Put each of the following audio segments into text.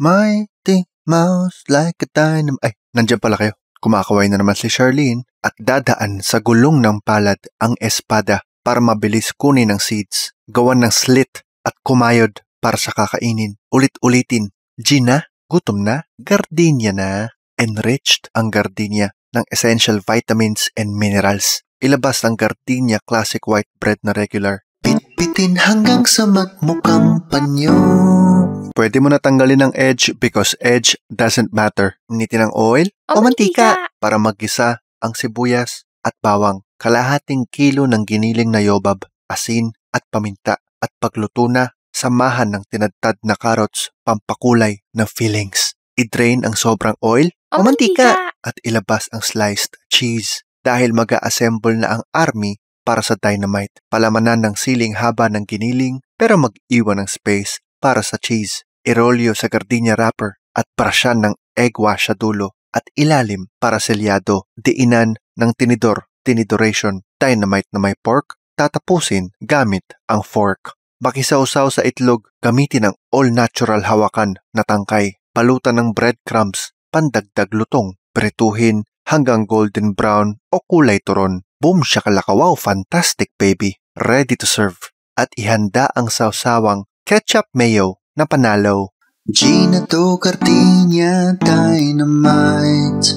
Mighty Mouse like a dynamite. Ay, nandiyan pala kayo. Kumakaway na naman si Charlene at dadaan sa gulong ng palad ang espada para mabilis kunin ang seeds, gawan ng slit at kumayod para sa kakainin. Ulit-ulitin. Gina, gutom na, gardenia na. Enriched ang gardenia ng essential vitamins and minerals. Ilabas ang gardenia classic white bread na regular. Pitpitin hanggang sa magmukhang panyo pwede mo natanggalin ang edge because edge doesn't matter. Nitin ng oil o, o mantika. mantika para maggisa ang sibuyas at bawang. Kalahating kilo ng giniling na yobab, asin at paminta at pagluto na samahan ng tinadtad na carrots pampakulay ng fillings. I-drain ang sobrang oil o, o mantika at ilabas ang sliced cheese dahil mag-assemble na ang army para sa dynamite. Palamanan ng siling haba ng giniling pero mag-iwan ng space para sa cheese irolyo sa gardenia wrapper at prasyan ng egwa sa dulo at ilalim para selyado, diinan ng tinidor, tinidoration, dynamite na may pork, tatapusin gamit ang fork. Makisausaw sa itlog, gamitin ang all-natural hawakan na tangkay, palutan ng breadcrumbs, pandagdag lutong, prituhin hanggang golden brown o kulay turon. Boom siya kalakawaw, fantastic baby! Ready to serve. At ihanda ang sausawang ketchup mayo na panalo. Gina to Cartinia Dynamite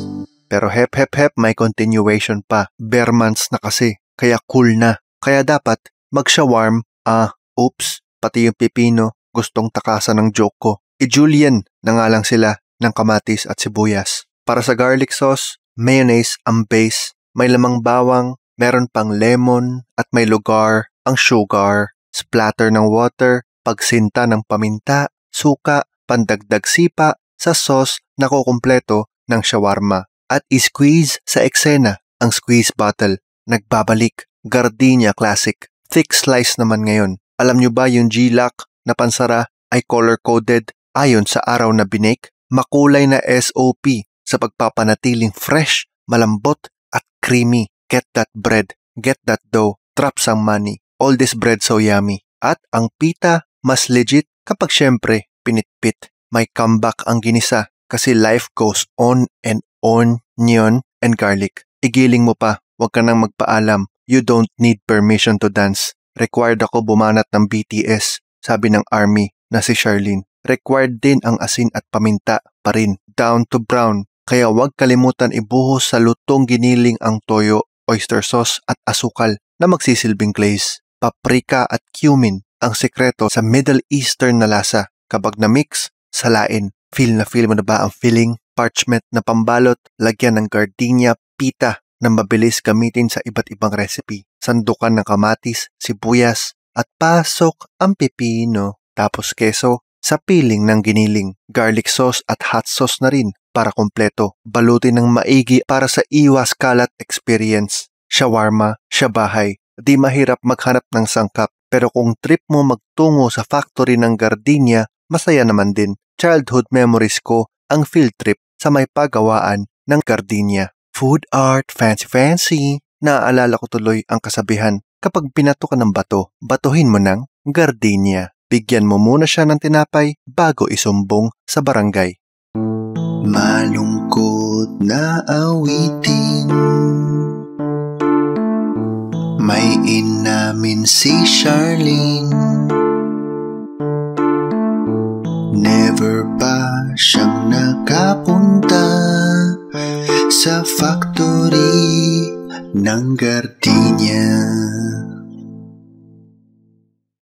Pero hep hep hep may continuation pa. Bermans na kasi. Kaya cool na. Kaya dapat magshawarm. Ah, oops. Pati yung pipino gustong takasan ng joke ko. I-Julian na nga lang sila ng kamatis at sibuyas. Para sa garlic sauce, mayonnaise ang base. May lamang bawang, meron pang lemon at may lugar, ang sugar, splatter ng water, pagsinta ng paminta, suka, pandagdag sipa, sa sauce na kukumpleto ng shawarma at isqueeze sa eksena ang squeeze bottle. Nagbabalik, Gardenia Classic. Thick slice naman ngayon. Alam nyo ba yung G-Lock na pansara ay color-coded ayon sa araw na binake? Makulay na SOP sa pagpapanatiling fresh, malambot at creamy. Get that bread, get that dough, trap some money. All this bread so yummy. At ang pita mas legit kapag syempre pinitpit. May comeback ang ginisa kasi life goes on and on, neon and garlic. Igiling mo pa, huwag ka nang magpaalam. You don't need permission to dance. Required ako bumanat ng BTS, sabi ng army na si Charlene. Required din ang asin at paminta pa rin, down to brown. Kaya huwag kalimutan ibuhos sa lutong giniling ang toyo, oyster sauce at asukal na magsisilbing glaze, paprika at cumin ang sekreto sa Middle Eastern na lasa. Kapag na-mix, sa lain. Feel na feel mo na ba ang feeling? Parchment na pambalot, lagyan ng gardenia, pita na mabilis gamitin sa iba't ibang recipe. Sandukan ng kamatis, sibuyas, at pasok ang pipino. Tapos keso, sa piling ng giniling, garlic sauce at hot sauce na rin para kompleto. Balutin ng maigi para sa iwas kalat experience. Shawarma, shabahay, di mahirap maghanap ng sangkap. Pero kung trip mo magtungo sa factory ng Gardenia, masaya naman din. Childhood memories ko ang field trip sa may pagawaan ng Gardenia. Food art, fancy fancy. Naaalala ko tuloy ang kasabihan, kapag pinato ka ng bato, batuhin mo ng Gardenia. Bigyan mo muna siya ng tinapay bago isumbong sa barangay. Malungkot na awitin May in namin si Charlene Never pa siyang nakapunta Sa factory ng gardenia